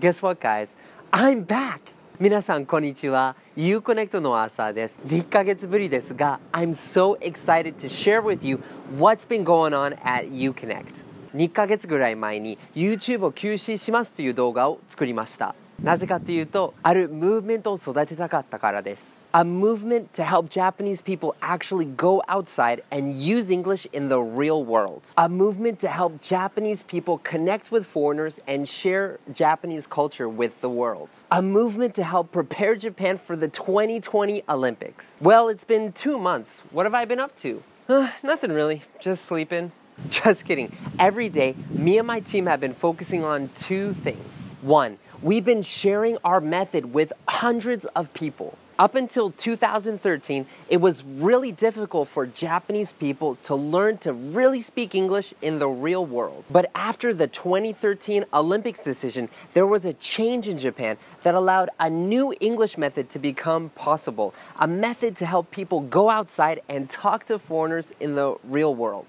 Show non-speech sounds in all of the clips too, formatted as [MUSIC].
Guess what, guys? I'm back! 皆さん、こんにちは。Uconnect の朝です。1ヶ月ぶりですが、I'm so excited to share with you what's been going on at Uconnect。2ヶ月ぐらい前に YouTube を休止しますという動画を作りました。なぜかというとあるムーブメントを育てたかったからです A movement to help Japanese people actually go outside and use English in the real world. A movement to help Japanese people connect with foreigners and share Japanese culture with the world. A movement to help prepare Japan for the 2020 Olympics. Well, it's been two months. What have I been up to? [SIGHS] nothing really, just sleeping. [LAUGHS] Just kidding. Every day, me and my team have been focusing on two things. One, We've been sharing our method with hundreds of people. Up until 2013, it was really difficult for Japanese people to learn to really speak English in the real world. But after the 2013 Olympics decision, there was a change in Japan that allowed a new English method to become possible, a method to help people go outside and talk to foreigners in the real world.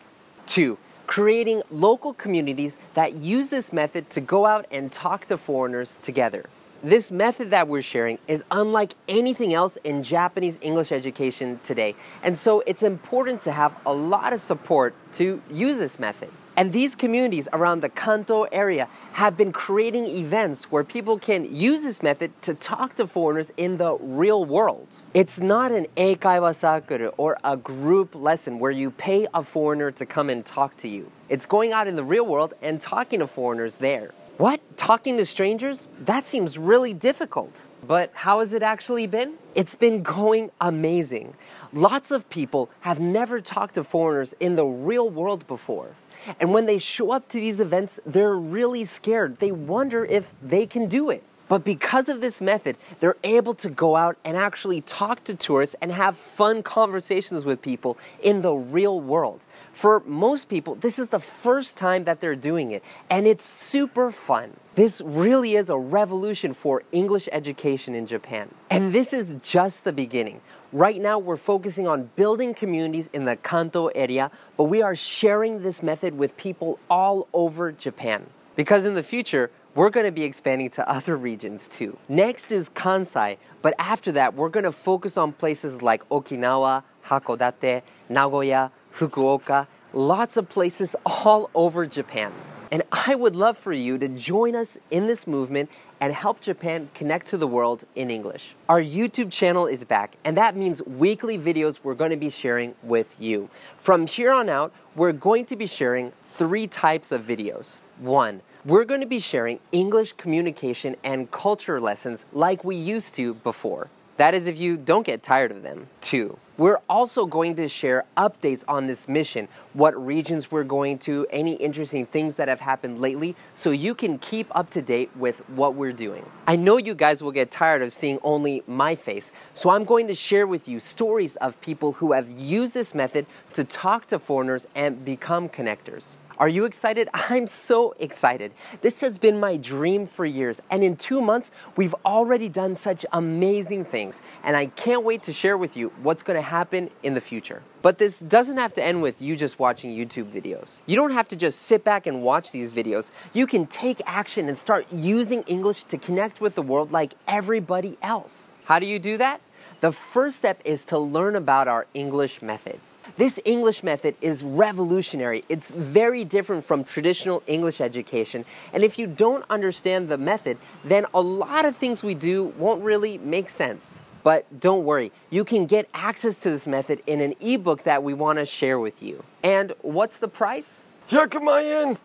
Two, creating local communities that use this method to go out and talk to foreigners together. This method that we're sharing is unlike anything else in Japanese English education today, and so it's important to have a lot of support to use this method. And these communities around the Kanto area have been creating events where people can use this method to talk to foreigners in the real world. It's not an eikaiwa sakura or a group lesson where you pay a foreigner to come and talk to you. It's going out in the real world and talking to foreigners there. What? Talking to strangers? That seems really difficult. But how has it actually been? It's been going amazing. Lots of people have never talked to foreigners in the real world before. And when they show up to these events, they're really scared. They wonder if they can do it. But because of this method, they're able to go out and actually talk to tourists and have fun conversations with people in the real world. For most people, this is the first time that they're doing it, and it's super fun. This really is a revolution for English education in Japan. And this is just the beginning. Right now, we're focusing on building communities in the Kanto area, but we are sharing this method with people all over Japan. Because in the future, we're going to be expanding to other regions too. Next is Kansai, but after that, we're going to focus on places like Okinawa, Hakodate, Nagoya, Fukuoka, lots of places all over Japan. And I would love for you to join us in this movement and help Japan connect to the world in English. Our YouTube channel is back, and that means weekly videos we're going to be sharing with you. From here on out, we're going to be sharing three types of videos. One, we're going to be sharing English communication and culture lessons like we used to before. That is, if you don't get tired of them. Two, we're also going to share updates on this mission, what regions we're going to, any interesting things that have happened lately, so you can keep up to date with what we're doing. I know you guys will get tired of seeing only my face, so I'm going to share with you stories of people who have used this method to talk to foreigners and become connectors. Are you excited? [LAUGHS] I'm so excited. This has been my dream for years, and in two months, we've already done such amazing things, and I can't wait to share with you what's going to happen happen in the future. But this doesn't have to end with you just watching YouTube videos. You don't have to just sit back and watch these videos. You can take action and start using English to connect with the world like everybody else. How do you do that? The first step is to learn about our English method. This English method is revolutionary. It's very different from traditional English education. And if you don't understand the method, then a lot of things we do won't really make sense. But don't worry, you can get access to this method in an ebook that we want to share with you. And what's the price? Here come I in.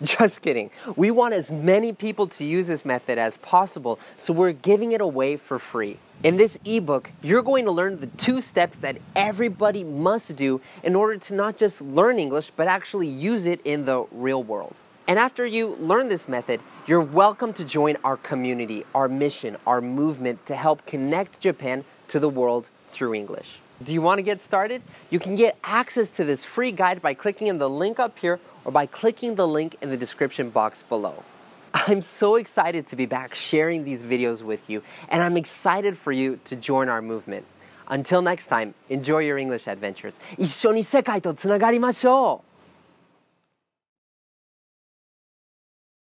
Just kidding. We want as many people to use this method as possible, so we're giving it away for free. In this ebook, you're going to learn the two steps that everybody must do in order to not just learn English, but actually use it in the real world. And after you learn this method, you're welcome to join our community, our mission, our movement to help connect Japan to the world through English. Do you want to get started? You can get access to this free guide by clicking in the link up here or by clicking the link in the description box below. I'm so excited to be back sharing these videos with you, and I'm excited for you to join our movement. Until next time, enjoy your English adventures. 一緒に世界とつながりましょう